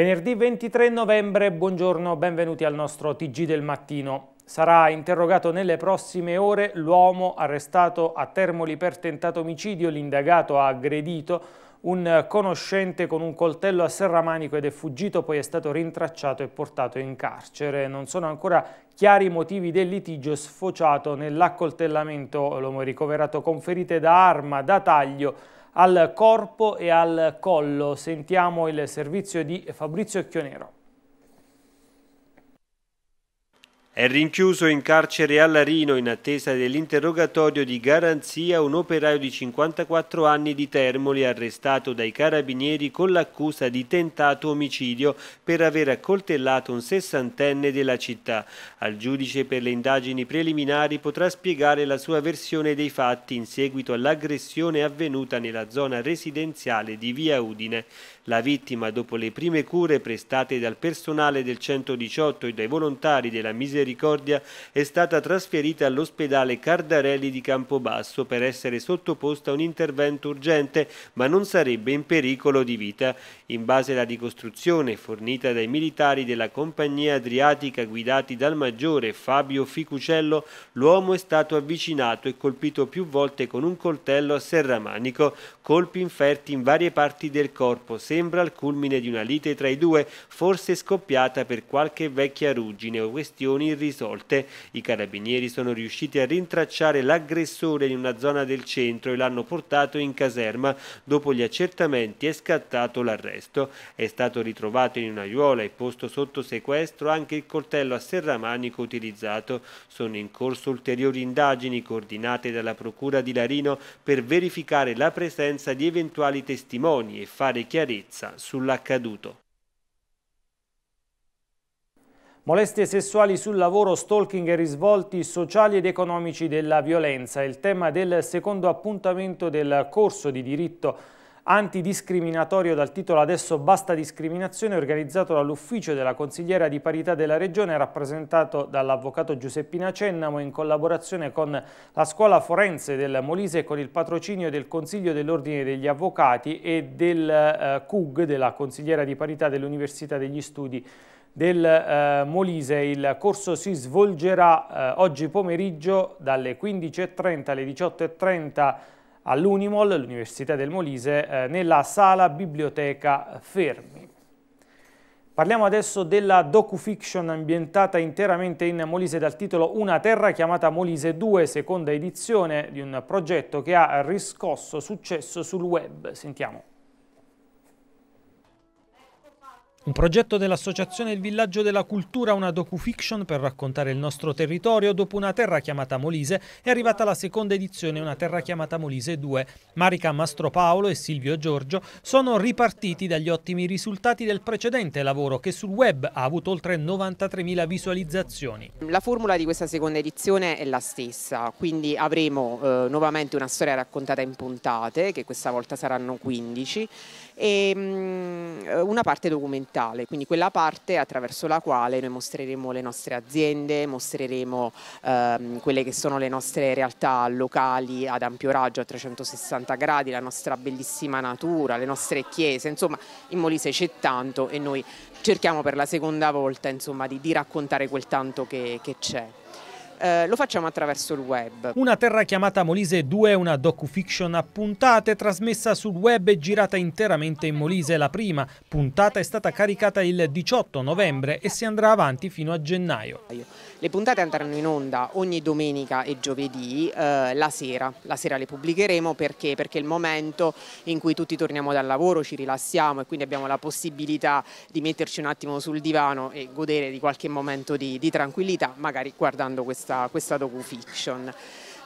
Venerdì 23 novembre, buongiorno, benvenuti al nostro TG del mattino. Sarà interrogato nelle prossime ore l'uomo arrestato a Termoli per tentato omicidio, l'indagato ha aggredito un conoscente con un coltello a serramanico ed è fuggito, poi è stato rintracciato e portato in carcere. Non sono ancora chiari i motivi del litigio sfociato nell'accoltellamento, l'uomo è ricoverato con ferite da arma, da taglio, al corpo e al collo. Sentiamo il servizio di Fabrizio Chionero. È rinchiuso in carcere a Larino in attesa dell'interrogatorio di garanzia un operaio di 54 anni di Termoli arrestato dai carabinieri con l'accusa di tentato omicidio per aver accoltellato un sessantenne della città. Al giudice per le indagini preliminari potrà spiegare la sua versione dei fatti in seguito all'aggressione avvenuta nella zona residenziale di Via Udine. La vittima, dopo le prime cure prestate dal personale del 118 e dai volontari della Misericordia, è stata trasferita all'ospedale Cardarelli di Campobasso per essere sottoposta a un intervento urgente, ma non sarebbe in pericolo di vita. In base alla ricostruzione fornita dai militari della compagnia adriatica guidati dal maggiore Fabio Ficucello, l'uomo è stato avvicinato e colpito più volte con un coltello a serramanico, colpi inferti in varie parti del corpo, sembra il culmine di una lite tra i due, forse scoppiata per qualche vecchia ruggine o questioni irrisolte. I carabinieri sono riusciti a rintracciare l'aggressore in una zona del centro e l'hanno portato in caserma. Dopo gli accertamenti è scattato l'arresto. È stato ritrovato in una aiuola e posto sotto sequestro anche il coltello a serramanico utilizzato. Sono in corso ulteriori indagini coordinate dalla Procura di Larino per verificare la presenza di eventuali testimoni e fare chiarezza chiarezza sull'accaduto. Molestie sessuali sul lavoro, stalking e risvolti sociali ed economici della violenza. Il tema del secondo appuntamento del corso di diritto antidiscriminatorio dal titolo Adesso basta discriminazione organizzato dall'ufficio della consigliera di parità della regione rappresentato dall'avvocato Giuseppina Cennamo in collaborazione con la scuola forense del Molise e con il patrocinio del Consiglio dell'Ordine degli Avvocati e del eh, CUG della consigliera di parità dell'Università degli Studi del eh, Molise. Il corso si svolgerà eh, oggi pomeriggio dalle 15.30 alle 18.30 all'Unimol, l'Università del Molise, eh, nella sala biblioteca Fermi. Parliamo adesso della docufiction ambientata interamente in Molise dal titolo Una terra chiamata Molise 2, seconda edizione di un progetto che ha riscosso successo sul web. Sentiamo. Un progetto dell'Associazione Il Villaggio della Cultura, una docufiction per raccontare il nostro territorio. Dopo Una terra chiamata Molise è arrivata la seconda edizione Una terra chiamata Molise 2. Marica Mastropaolo e Silvio Giorgio sono ripartiti dagli ottimi risultati del precedente lavoro che sul web ha avuto oltre 93.000 visualizzazioni. La formula di questa seconda edizione è la stessa, quindi avremo eh, nuovamente una storia raccontata in puntate che questa volta saranno 15 e mh, mm, eh, una parte documentale, quindi quella parte attraverso la quale noi mostreremo le nostre aziende, mostreremo ehm, quelle che sono le nostre realtà locali ad ampio raggio a 360 gradi, la nostra bellissima natura, le nostre chiese, insomma in Molise c'è tanto e noi cerchiamo per la seconda volta insomma, di, di raccontare quel tanto che c'è. Eh, lo facciamo attraverso il web. Una terra chiamata Molise 2 è una docufiction a puntate trasmessa sul web e girata interamente in Molise. La prima puntata è stata caricata il 18 novembre e si andrà avanti fino a gennaio. Le puntate andranno in onda ogni domenica e giovedì eh, la sera. La sera le pubblicheremo perché? Perché è il momento in cui tutti torniamo dal lavoro, ci rilassiamo e quindi abbiamo la possibilità di metterci un attimo sul divano e godere di qualche momento di, di tranquillità, magari guardando questa questa, questa docufiction.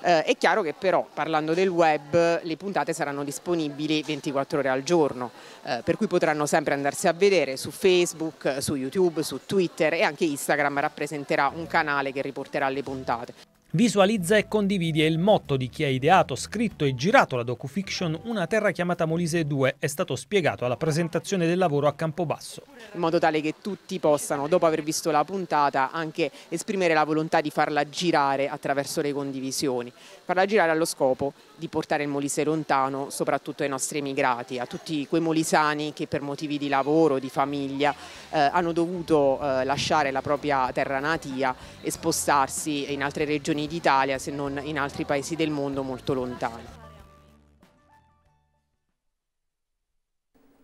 Eh, è chiaro che però parlando del web le puntate saranno disponibili 24 ore al giorno, eh, per cui potranno sempre andarsi a vedere su Facebook, su YouTube, su Twitter e anche Instagram rappresenterà un canale che riporterà le puntate. Visualizza e condividi è il motto di chi ha ideato, scritto e girato la docufiction Una terra chiamata Molise 2 è stato spiegato alla presentazione del lavoro a Campobasso. In modo tale che tutti possano, dopo aver visto la puntata, anche esprimere la volontà di farla girare attraverso le condivisioni. Farla girare allo scopo di portare il Molise lontano, soprattutto ai nostri emigrati, a tutti quei molisani che per motivi di lavoro, di famiglia, eh, hanno dovuto eh, lasciare la propria terra natia e spostarsi in altre regioni regioni d'Italia se non in altri paesi del mondo molto lontani.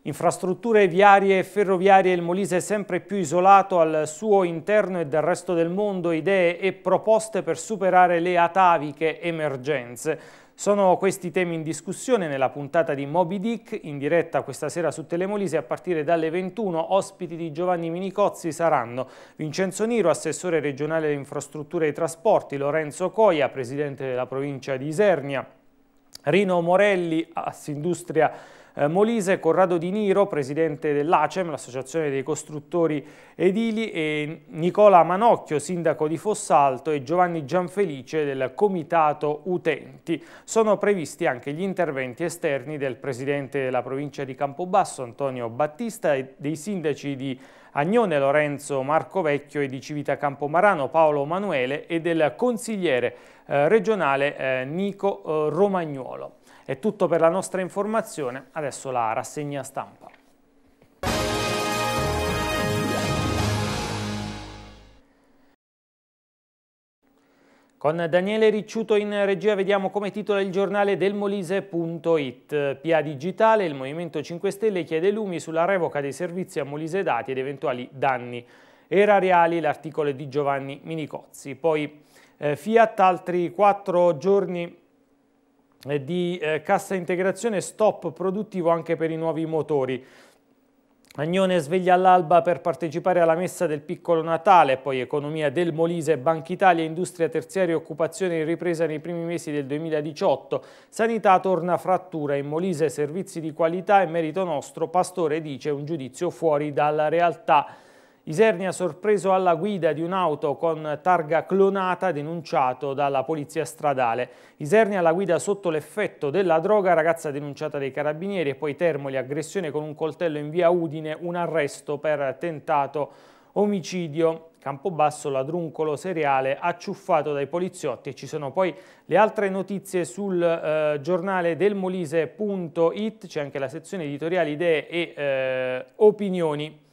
Infrastrutture viarie e ferroviarie, il Molise è sempre più isolato al suo interno e dal resto del mondo, idee e proposte per superare le ataviche emergenze. Sono questi temi in discussione nella puntata di Moby Dick, in diretta questa sera su Telemolise a partire dalle 21. Ospiti di Giovanni Minicozzi saranno Vincenzo Niro, assessore regionale alle infrastrutture e trasporti, Lorenzo Coia, presidente della provincia di Isernia, Rino Morelli, assindustria eh, Molise, Corrado Di Niro, presidente dell'ACEM, l'associazione dei costruttori edili, e Nicola Manocchio, sindaco di Fossalto e Giovanni Gianfelice del comitato utenti. Sono previsti anche gli interventi esterni del presidente della provincia di Campobasso, Antonio Battista, e dei sindaci di Agnone Lorenzo Marco Vecchio e di Civita Campomarano Paolo Manuele e del consigliere eh, regionale eh, Nico eh, Romagnuolo. È tutto per la nostra informazione, adesso la rassegna stampa. Con Daniele Ricciuto in regia vediamo come titola il giornale del Molise.it. PA Digitale, il Movimento 5 Stelle chiede lumi sulla revoca dei servizi a Molise Dati ed eventuali danni erariali, l'articolo di Giovanni Minicozzi. Poi eh, Fiat altri quattro giorni di eh, cassa integrazione stop produttivo anche per i nuovi motori. Agnone sveglia all'alba per partecipare alla messa del piccolo Natale, poi economia del Molise, Banca Italia, industria terziaria occupazione in ripresa nei primi mesi del 2018, sanità torna frattura, in Molise servizi di qualità e merito nostro, Pastore dice un giudizio fuori dalla realtà. Isernia ha sorpreso alla guida di un'auto con targa clonata denunciato dalla polizia stradale. Isernia alla guida sotto l'effetto della droga, ragazza denunciata dai carabinieri e poi Termoli, aggressione con un coltello in via Udine, un arresto per tentato omicidio. Campobasso, ladruncolo seriale acciuffato dai poliziotti. Ci sono poi le altre notizie sul eh, giornale delmolise.it, c'è anche la sezione editoriale idee e eh, opinioni.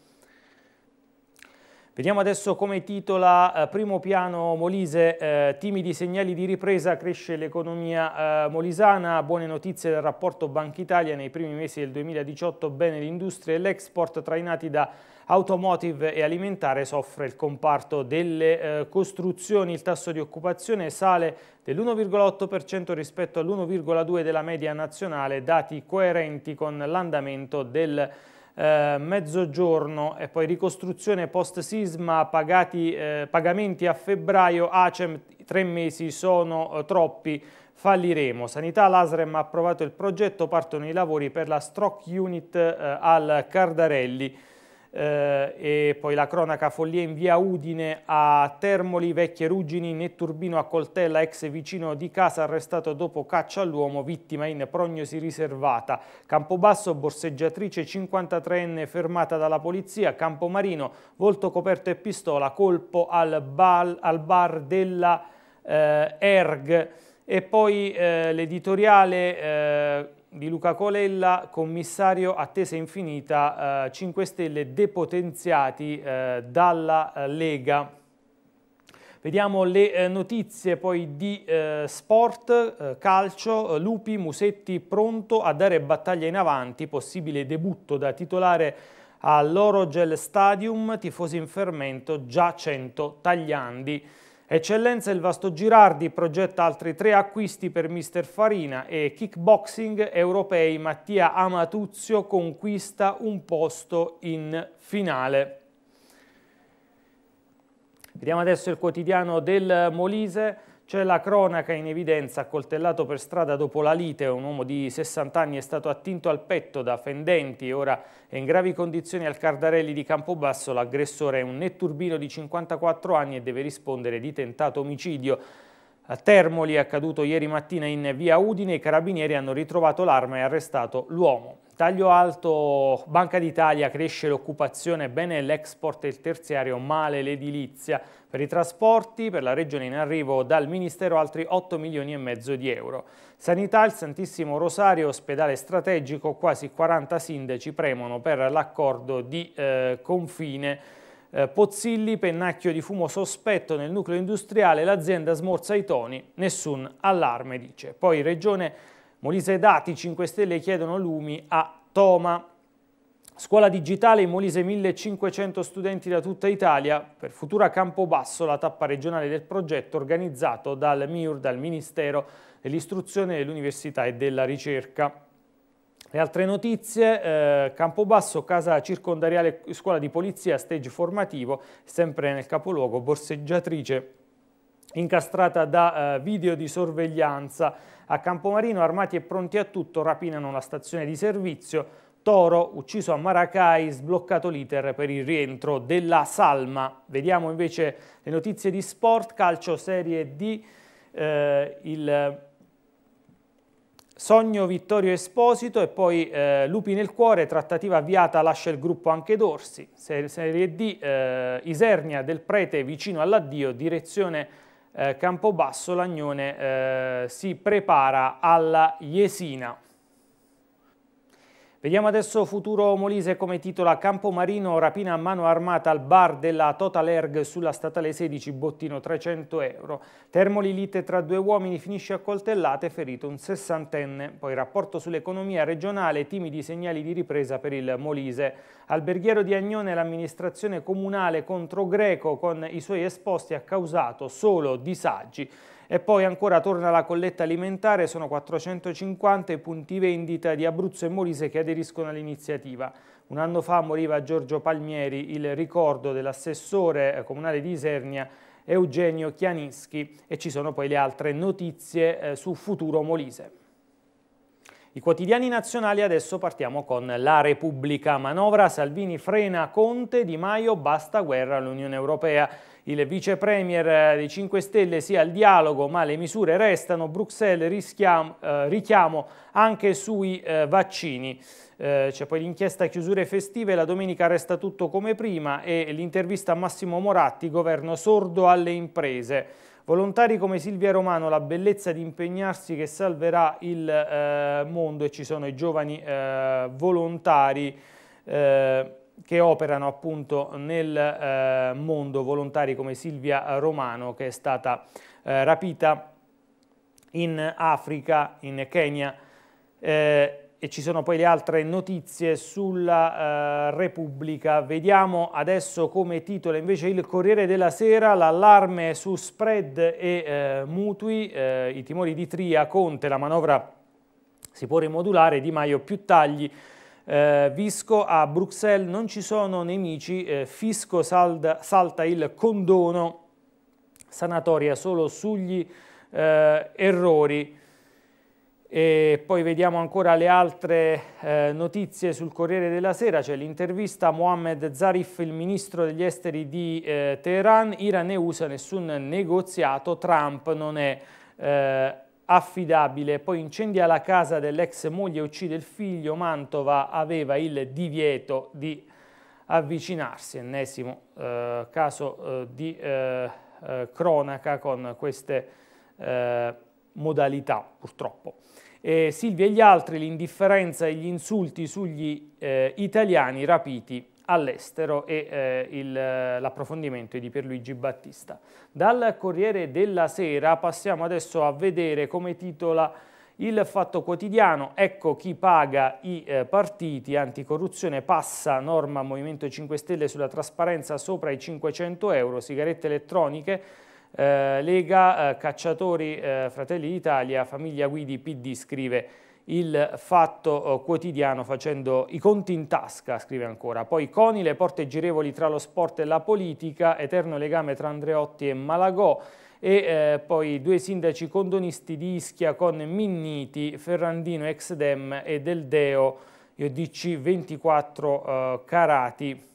Vediamo adesso come titola eh, primo piano Molise, eh, timidi segnali di ripresa, cresce l'economia eh, molisana, buone notizie del rapporto Banca Italia nei primi mesi del 2018, bene l'industria e l'export trainati da automotive e alimentare soffre il comparto delle eh, costruzioni, il tasso di occupazione sale dell'1,8% rispetto all'1,2% della media nazionale, dati coerenti con l'andamento del eh, mezzogiorno e poi ricostruzione post sisma, pagati, eh, pagamenti a febbraio, ACEM tre mesi sono eh, troppi, falliremo. Sanità Lasrem ha approvato il progetto, partono i lavori per la Stroke Unit eh, al Cardarelli eh, e poi la cronaca follia in via Udine a Termoli, vecchie ruggini, Netturbino a coltella, ex vicino di casa arrestato dopo caccia all'uomo, vittima in prognosi riservata. Campobasso, borseggiatrice 53enne fermata dalla polizia, Campomarino, volto coperto e pistola, colpo al bar, al bar della eh, ERG. E poi eh, l'editoriale eh, di Luca Colella, commissario attesa infinita, eh, 5 Stelle depotenziati eh, dalla eh, Lega. Vediamo le eh, notizie poi di eh, sport, eh, calcio, Lupi, Musetti pronto a dare battaglia in avanti, possibile debutto da titolare all'Orogel Stadium, tifosi in fermento, già 100 tagliandi. Eccellenza il Vasto Girardi progetta altri tre acquisti per Mister Farina e kickboxing europei Mattia Amatuzio conquista un posto in finale. Vediamo adesso il quotidiano del Molise. C'è la cronaca in evidenza, accoltellato per strada dopo la lite, un uomo di 60 anni è stato attinto al petto da fendenti e ora è in gravi condizioni al Cardarelli di Campobasso. L'aggressore è un netturbino di 54 anni e deve rispondere di tentato omicidio. A Termoli, accaduto ieri mattina in via Udine, i carabinieri hanno ritrovato l'arma e arrestato l'uomo. Taglio alto, Banca d'Italia cresce l'occupazione, bene l'export e il terziario, male l'edilizia. Per i trasporti, per la regione in arrivo dal Ministero altri 8 milioni e mezzo di euro. Sanità, il Santissimo Rosario, ospedale strategico, quasi 40 sindaci premono per l'accordo di eh, confine. Eh, Pozzilli, pennacchio di fumo sospetto nel nucleo industriale, l'azienda smorza i toni, nessun allarme dice. Poi Regione Molise Dati 5 Stelle chiedono lumi a Toma. Scuola digitale in Molise 1500 studenti da tutta Italia per Futura Campobasso, la tappa regionale del progetto organizzato dal MIUR, dal Ministero dell'Istruzione, dell'Università e della Ricerca. Le altre notizie, eh, Campobasso, casa circondariale, scuola di polizia, stage formativo, sempre nel capoluogo, borseggiatrice incastrata da eh, video di sorveglianza. A Campomarino armati e pronti a tutto rapinano la stazione di servizio. Toro ucciso a Maracai, sbloccato l'iter per il rientro della Salma. Vediamo invece le notizie di sport, calcio serie D, eh, il Sogno Vittorio Esposito e poi eh, Lupi nel cuore, trattativa avviata, lascia il gruppo anche Dorsi. Serie D, eh, Isernia del Prete vicino all'addio, direzione eh, Campobasso Lagnone eh, si prepara alla Jesina. Vediamo adesso Futuro Molise come titola Campomarino rapina a mano armata al bar della Total Erg sulla statale 16 bottino 300 euro. Termoli lite tra due uomini finisce a coltellate ferito un sessantenne. Poi rapporto sull'economia regionale timidi segnali di ripresa per il Molise. Alberghiero di Agnone l'amministrazione comunale contro Greco con i suoi esposti ha causato solo disagi. E poi ancora torna la colletta alimentare, sono 450 i punti vendita di Abruzzo e Molise che aderiscono all'iniziativa. Un anno fa moriva Giorgio Palmieri, il ricordo dell'assessore eh, comunale di Isernia Eugenio Chianischi e ci sono poi le altre notizie eh, su Futuro Molise. I quotidiani nazionali adesso partiamo con La Repubblica. Manovra, Salvini frena Conte, Di Maio basta guerra all'Unione Europea. Il vice premier eh, dei 5 Stelle sia al dialogo, ma le misure restano. Bruxelles rischiamo, eh, richiamo anche sui eh, vaccini. Eh, c'è poi l'inchiesta chiusure festive, la domenica resta tutto come prima e l'intervista a Massimo Moratti, governo sordo alle imprese. Volontari come Silvia Romano, la bellezza di impegnarsi che salverà il eh, mondo e ci sono i giovani eh, volontari eh, che operano appunto nel eh, mondo, volontari come Silvia Romano che è stata eh, rapita in Africa, in Kenya eh, e ci sono poi le altre notizie sulla eh, Repubblica. Vediamo adesso come titolo invece il Corriere della Sera, l'allarme su spread e eh, mutui, eh, i timori di Tria, Conte, la manovra si può rimodulare, Di Maio più tagli, eh, Visco a Bruxelles non ci sono nemici, eh, Fisco salda, salta il condono, sanatoria solo sugli eh, errori. E poi vediamo ancora le altre eh, notizie sul Corriere della Sera, c'è l'intervista a Mohammed Zarif, il ministro degli esteri di eh, Teheran, Iran e USA, nessun negoziato, Trump non è eh, affidabile, poi incendia la casa dell'ex moglie, uccide il figlio, Mantova aveva il divieto di avvicinarsi, ennesimo eh, caso eh, di eh, cronaca con queste modalità purtroppo eh, Silvia e gli altri l'indifferenza e gli insulti sugli eh, italiani rapiti all'estero e eh, eh l'approfondimento di Pierluigi Battista. Dal Corriere della Sera passiamo adesso a vedere come titola il Fatto Quotidiano, ecco chi paga i eh, partiti, anticorruzione, passa norma Movimento 5 Stelle sulla trasparenza sopra i 500 euro, sigarette elettroniche, eh, Lega, eh, Cacciatori, eh, Fratelli d'Italia, Famiglia Guidi, PD scrive il fatto eh, quotidiano facendo i conti in tasca, scrive ancora. Poi Coni, le porte girevoli tra lo sport e la politica, eterno legame tra Andreotti e Malagò e eh, poi due sindaci condonisti di Ischia con Minniti, Ferrandino ex Dem e Del Deo, io DC 24 eh, Carati.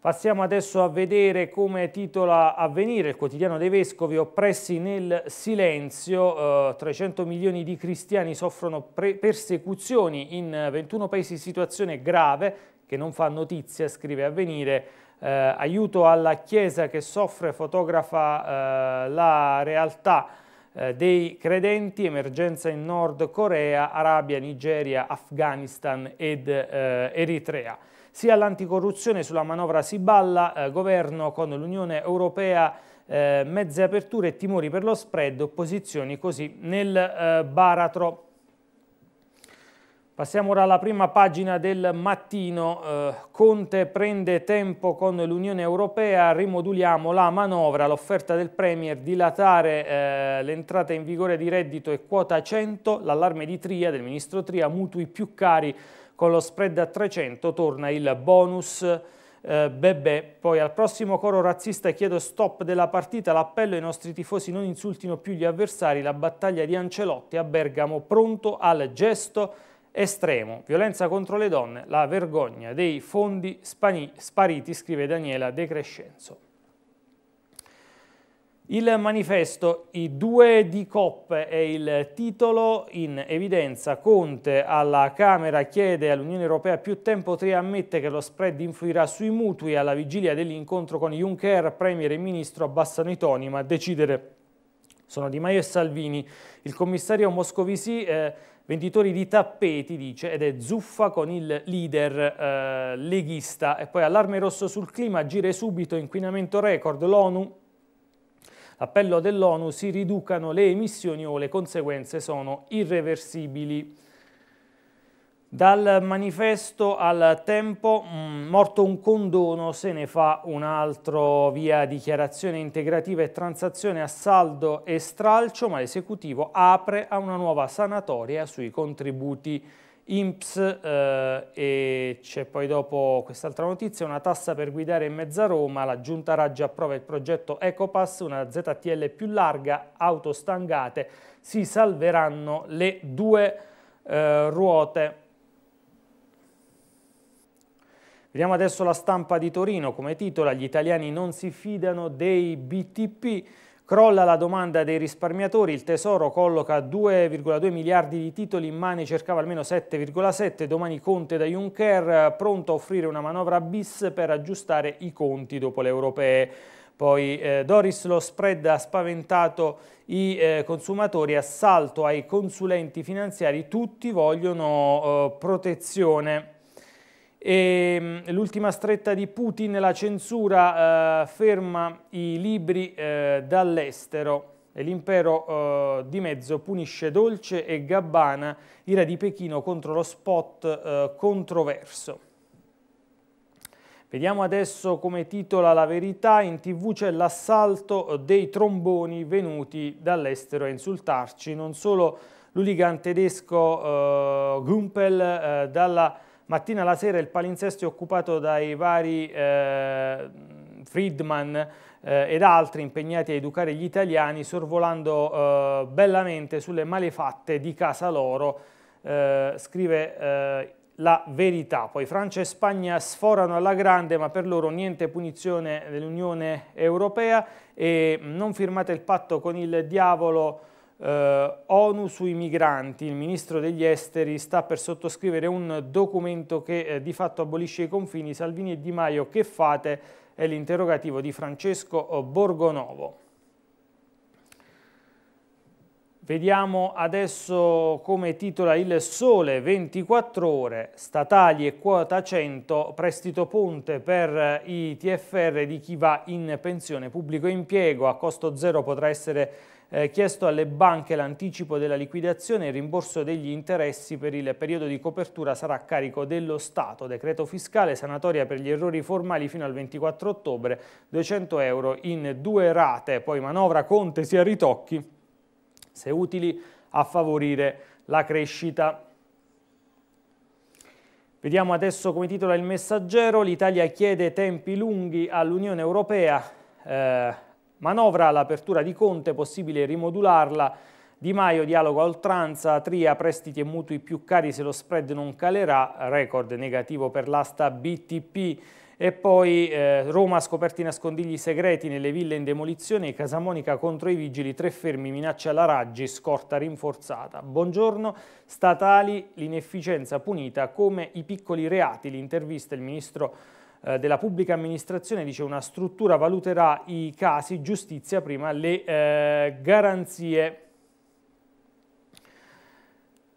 Passiamo adesso a vedere come titola Avvenire, il quotidiano dei Vescovi, oppressi nel silenzio, eh, 300 milioni di cristiani soffrono persecuzioni in 21 paesi, situazione grave che non fa notizia, scrive Avvenire, eh, aiuto alla Chiesa che soffre, fotografa eh, la realtà eh, dei credenti, emergenza in Nord Corea, Arabia, Nigeria, Afghanistan ed eh, Eritrea sia l'anticorruzione sulla manovra si balla, eh, governo con l'Unione Europea, eh, mezze aperture e timori per lo spread, opposizioni così nel eh, baratro. Passiamo ora alla prima pagina del mattino. Eh, Conte prende tempo con l'Unione Europea, rimoduliamo la manovra, l'offerta del Premier, dilatare eh, l'entrata in vigore di reddito e quota 100, l'allarme di Tria, del ministro Tria, mutui più cari con lo spread a 300 torna il bonus eh, Bebè. Poi al prossimo coro razzista chiedo stop della partita, l'appello ai nostri tifosi non insultino più gli avversari, la battaglia di Ancelotti a Bergamo pronto al gesto estremo, violenza contro le donne, la vergogna dei fondi spariti, scrive Daniela De Crescenzo. Il manifesto I due di COP è il titolo in evidenza. Conte alla Camera chiede all'Unione Europea più tempo tre ammette che lo spread influirà sui mutui alla vigilia dell'incontro con Juncker, Premier e Ministro abbassano i toni ma a decidere sono Di Maio e Salvini. Il commissario Moscovici eh, venditori di tappeti, dice, ed è zuffa con il leader eh, leghista. E poi allarme rosso sul clima, gire subito, inquinamento record, l'ONU Appello dell'ONU si riducano le emissioni o le conseguenze sono irreversibili. Dal manifesto al tempo, mm, morto un condono, se ne fa un altro via dichiarazione integrativa e transazione a saldo e stralcio, ma l'esecutivo apre a una nuova sanatoria sui contributi INPS eh, e c'è poi dopo quest'altra notizia, una tassa per guidare in mezza Roma, la Giunta Raggi approva il progetto Ecopass, una ZTL più larga, auto stangate, si salveranno le due eh, ruote. Vediamo adesso la stampa di Torino come titola, gli italiani non si fidano dei BTP, Crolla la domanda dei risparmiatori, il Tesoro colloca 2,2 miliardi di titoli, in mani cercava almeno 7,7, domani Conte da Juncker pronto a offrire una manovra bis per aggiustare i conti dopo le europee. Poi eh, Doris lo spread ha spaventato i eh, consumatori, assalto ai consulenti finanziari, tutti vogliono eh, protezione. Ehm, l'ultima stretta di Putin, la censura eh, ferma i libri eh, dall'estero e l'impero eh, di mezzo punisce Dolce e Gabbana, ira di Pechino contro lo spot eh, controverso. Vediamo adesso come titola la verità, in tv c'è l'assalto dei tromboni venuti dall'estero a insultarci, non solo l'uligan tedesco eh, Gumpel eh, dalla mattina alla sera il palinsesto è occupato dai vari eh, Friedman eh, ed altri impegnati a educare gli italiani, sorvolando eh, bellamente sulle malefatte di casa loro, eh, scrive eh, la verità. Poi Francia e Spagna sforano alla grande, ma per loro niente punizione dell'Unione Europea e non firmate il patto con il diavolo eh, ONU sui migranti, il ministro degli esteri sta per sottoscrivere un documento che eh, di fatto abolisce i confini, Salvini e Di Maio che fate è l'interrogativo di Francesco Borgonovo. Vediamo adesso come titola il Sole 24 ore, statali e quota 100, prestito ponte per eh, i TFR di chi va in pensione, pubblico impiego a costo zero potrà essere eh, chiesto alle banche l'anticipo della liquidazione e il rimborso degli interessi per il periodo di copertura sarà a carico dello Stato. Decreto fiscale, sanatoria per gli errori formali fino al 24 ottobre, 200 euro in due rate, poi manovra Conte sia ritocchi se utili a favorire la crescita. Vediamo adesso come titola il messaggero, l'Italia chiede tempi lunghi all'Unione Europea, eh, Manovra all'apertura di Conte, possibile rimodularla. Di Maio dialogo a oltranza, Tria prestiti e mutui più cari se lo spread non calerà, record negativo per l'asta BTP. E poi eh, Roma scoperti nascondigli segreti nelle ville in demolizione, Casamonica contro i vigili, tre fermi, minaccia alla Raggi, scorta rinforzata. Buongiorno, statali, l'inefficienza punita come i piccoli reati, l'intervista il ministro eh, della pubblica amministrazione dice una struttura valuterà i casi, giustizia prima, le eh, garanzie.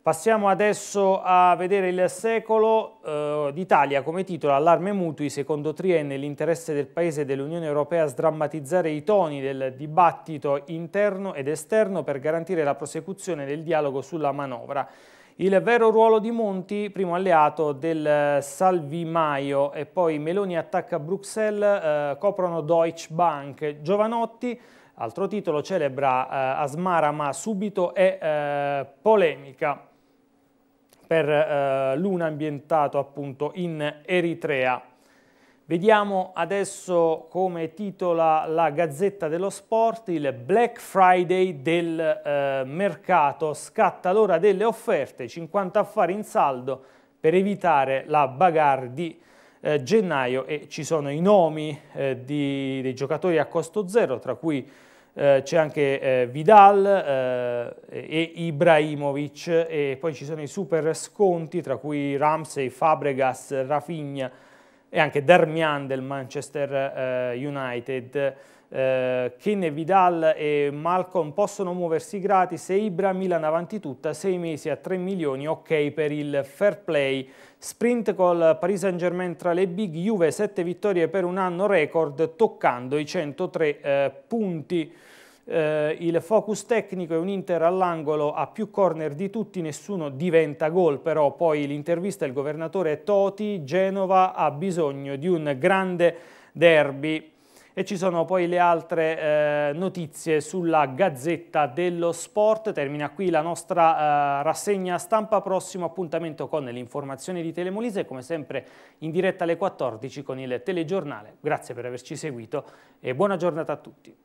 Passiamo adesso a vedere il secolo eh, d'Italia come titolo Allarme mutui, secondo Trien l'interesse del Paese e dell'Unione Europea a sdrammatizzare i toni del dibattito interno ed esterno per garantire la prosecuzione del dialogo sulla manovra. Il vero ruolo di Monti, primo alleato del eh, Salvi Maio e poi Meloni attacca Bruxelles, eh, coprono Deutsche Bank. Giovanotti, altro titolo, celebra eh, Asmara ma subito è eh, polemica per eh, l'una ambientato appunto in Eritrea. Vediamo adesso come titola la Gazzetta dello Sport il Black Friday del eh, mercato. Scatta l'ora delle offerte, 50 affari in saldo per evitare la bagarre di eh, gennaio e ci sono i nomi eh, di, dei giocatori a costo zero, tra cui eh, c'è anche eh, Vidal eh, e Ibrahimovic e poi ci sono i super sconti, tra cui Ramsey, Fabregas, Rafinha, e anche Darmian del Manchester eh, United. Eh, Kine Vidal e Malcolm possono muoversi gratis e Ibra Milan avanti tutta, 6 mesi a 3 milioni, ok per il fair play. Sprint col Paris Saint Germain tra le big, Juve 7 vittorie per un anno record, toccando i 103 eh, punti eh, il focus tecnico è un Inter all'angolo, ha più corner di tutti, nessuno diventa gol, però poi l'intervista del governatore Toti, Genova ha bisogno di un grande derby. E ci sono poi le altre eh, notizie sulla Gazzetta dello Sport. Termina qui la nostra eh, rassegna stampa. Prossimo appuntamento con l'informazione di Telemolise, come sempre in diretta alle 14 con il telegiornale. Grazie per averci seguito e buona giornata a tutti.